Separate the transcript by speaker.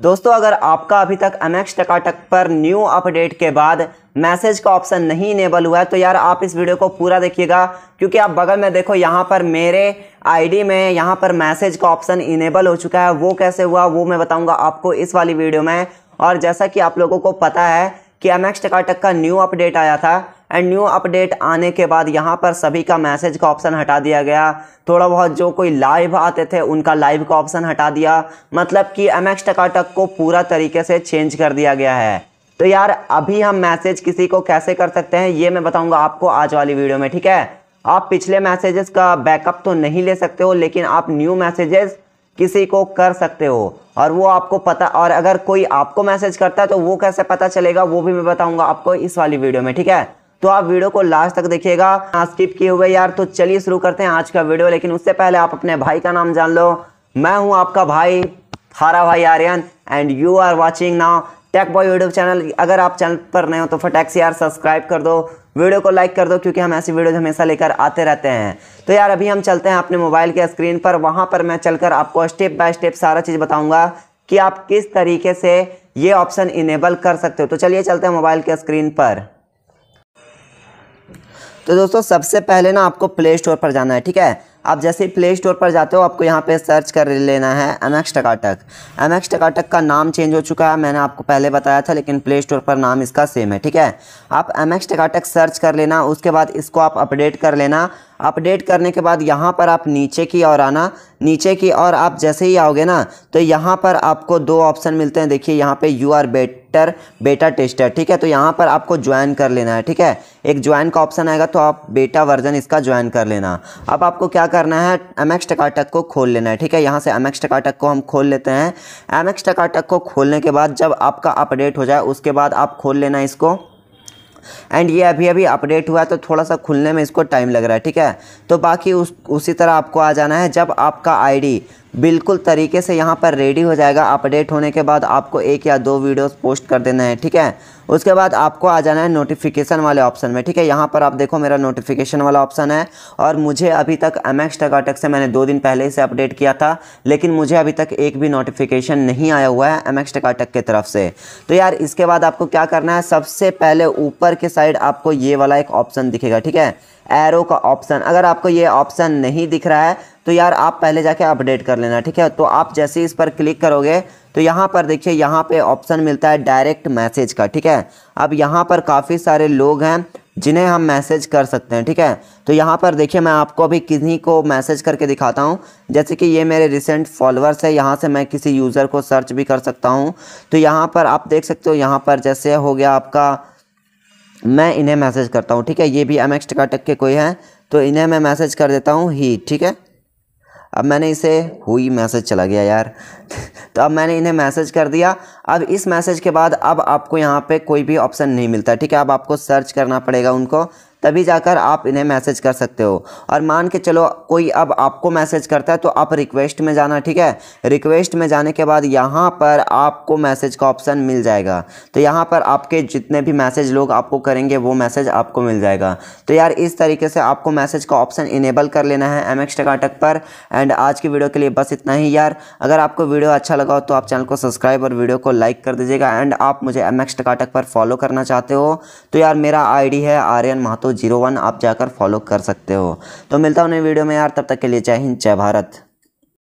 Speaker 1: दोस्तों अगर आपका अभी तक एम एक्स टकाटक पर न्यू अपडेट के बाद मैसेज का ऑप्शन नहीं इनेबल हुआ है तो यार आप इस वीडियो को पूरा देखिएगा क्योंकि आप बगल में देखो यहाँ पर मेरे आईडी में यहाँ पर मैसेज का ऑप्शन इनेबल हो चुका है वो कैसे हुआ वो मैं बताऊँगा आपको इस वाली वीडियो में और जैसा कि आप लोगों को पता है कि एम एक्स टकाटक का न्यू अपडेट आया था एंड न्यू अपडेट आने के बाद यहाँ पर सभी का मैसेज का ऑप्शन हटा दिया गया थोड़ा बहुत जो कोई लाइव आते थे उनका लाइव का ऑप्शन हटा दिया मतलब कि एम एक्स टकाटक को पूरा तरीके से चेंज कर दिया गया है तो यार अभी हम मैसेज किसी को कैसे कर सकते हैं ये मैं बताऊंगा आपको आज वाली वीडियो में ठीक है आप पिछले मैसेजेस का बैकअप तो नहीं ले सकते हो लेकिन आप न्यू मैसेजेस किसी को कर सकते हो और वो आपको पता और अगर कोई आपको मैसेज करता है तो वो कैसे पता चलेगा वो भी मैं बताऊंगा आपको इस वाली वीडियो में ठीक है तो आप वीडियो को लास्ट तक देखिएगा स्किप किए हुए यार तो चलिए शुरू करते हैं आज का वीडियो लेकिन उससे पहले आप अपने भाई का नाम जान लो मैं हूँ आपका भाई थारा भाई Aryan and you are watching now Tech Boy YouTube channel अगर आप चैनल पर नए हो तो फटैक से यार सब्सक्राइब कर दो वीडियो को लाइक कर दो क्योंकि हम ऐसी वीडियोज हमेशा लेकर आते रहते हैं तो यार अभी हम चलते हैं अपने मोबाइल के स्क्रीन पर वहाँ पर मैं चलकर आपको स्टेप बाय स्टेप सारा चीज़ बताऊँगा कि आप किस तरीके से ये ऑप्शन इनेबल कर सकते हो तो चलिए चलते हैं मोबाइल के स्क्रीन पर तो दोस्तों सबसे पहले ना आपको प्ले स्टोर पर जाना है ठीक है आप जैसे ही प्ले स्टोर पर जाते हो आपको यहाँ पे सर्च कर लेना है M X Takatak M X Takatak का नाम चेंज हो चुका है मैंने आपको पहले बताया था लेकिन प्ले स्टोर पर नाम इसका सेम है ठीक है आप एम एक्स टकाटक सर्च कर लेना उसके बाद इसको आप अपडेट कर लेना अपडेट करने के बाद यहाँ पर आप नीचे की ओर आना नीचे की ओर आप जैसे ही आओगे ना तो यहाँ पर आपको दो ऑप्शन मिलते हैं देखिए यहाँ पे you are better beta tester ठीक है तो यहाँ पर आपको ज्वाइन कर लेना है ठीक है एक ज्वाइन का ऑप्शन आएगा तो आप बेटा वर्जन इसका ज्वाइन कर लेना अब आपको क्या करना है एम एक्स टकाटक को खोल लेना है ठीक है यहाँ से एम एक्स टकाटक को हम खोल लेते हैं एम एक्स टकाटक को खोलने के बाद जब आपका अपडेट हो जाए उसके बाद आप खोल लेना इसको एंड ये अभी अभी अपडेट हुआ तो थोड़ा सा खुलने में इसको टाइम लग रहा है ठीक है तो बाकी उस उसी तरह आपको आ जाना है जब आपका आईडी बिल्कुल तरीके से यहाँ पर रेडी हो जाएगा अपडेट होने के बाद आपको एक या दो वीडियोस पोस्ट कर देना है ठीक है उसके बाद आपको आ जाना है नोटिफिकेशन वाले ऑप्शन में ठीक है यहाँ पर आप देखो मेरा नोटिफिकेशन वाला ऑप्शन है और मुझे अभी तक एम एक्स टकाटक से मैंने दो दिन पहले इसे अपडेट किया था लेकिन मुझे अभी तक एक भी नोटिफिकेशन नहीं आया हुआ है एम एक्स टकाटक के तरफ से तो यार इसके बाद आपको क्या करना है सबसे पहले ऊपर के साइड आपको ये वाला एक ऑप्शन दिखेगा ठीक है एरो का ऑप्शन अगर आपको ये ऑप्शन नहीं दिख रहा है तो यार आप पहले जाके अपडेट कर लेना ठीक है तो आप जैसे इस पर क्लिक करोगे तो यहाँ पर देखिए यहाँ पे ऑप्शन मिलता है डायरेक्ट मैसेज का ठीक है अब यहाँ पर काफ़ी सारे लोग हैं जिन्हें हम मैसेज कर सकते हैं ठीक है तो यहाँ पर देखिए मैं आपको अभी किसी को मैसेज करके दिखाता हूँ जैसे कि ये मेरे रिसेंट फॉलोअर्स है यहाँ से मैं किसी यूज़र को सर्च भी कर सकता हूँ तो यहाँ पर आप देख सकते हो यहाँ पर जैसे हो गया आपका मैं इन्हें मैसेज करता हूँ ठीक है ये भी एम एक्स टिका टक के कोई है तो इन्हें मैं मैसेज कर देता हूँ ही ठीक है अब मैंने इसे हुई मैसेज चला गया यार तो अब मैंने इन्हें मैसेज कर दिया अब इस मैसेज के बाद अब आपको यहाँ पे कोई भी ऑप्शन नहीं मिलता ठीक है अब आपको सर्च करना पड़ेगा उनको तभी जाकर आप इन्हें मैसेज कर सकते हो और मान के चलो कोई अब आपको मैसेज करता है तो आप रिक्वेस्ट में जाना ठीक है रिक्वेस्ट में जाने के बाद यहाँ पर आपको मैसेज का ऑप्शन मिल जाएगा तो यहाँ पर आपके जितने भी मैसेज लोग आपको करेंगे वो मैसेज आपको मिल जाएगा तो यार इस तरीके से आपको मैसेज का ऑप्शन इनेबल कर लेना है एम एक्स पर एंड आज की वीडियो के लिए बस इतना ही यार अगर आपको वीडियो अच्छा लगा हो तो आप चैनल को सब्सक्राइब और वीडियो को लाइक कर दीजिएगा एंड आप मुझे एम एक्स टकाटक पर फॉलो करना चाहते हो तो यार मेरा आईडी है आर्यन महतो जीरो वन आप जाकर फॉलो कर सकते हो तो मिलता हूँ नई वीडियो में यार तब तक के लिए जय हिंद जय भारत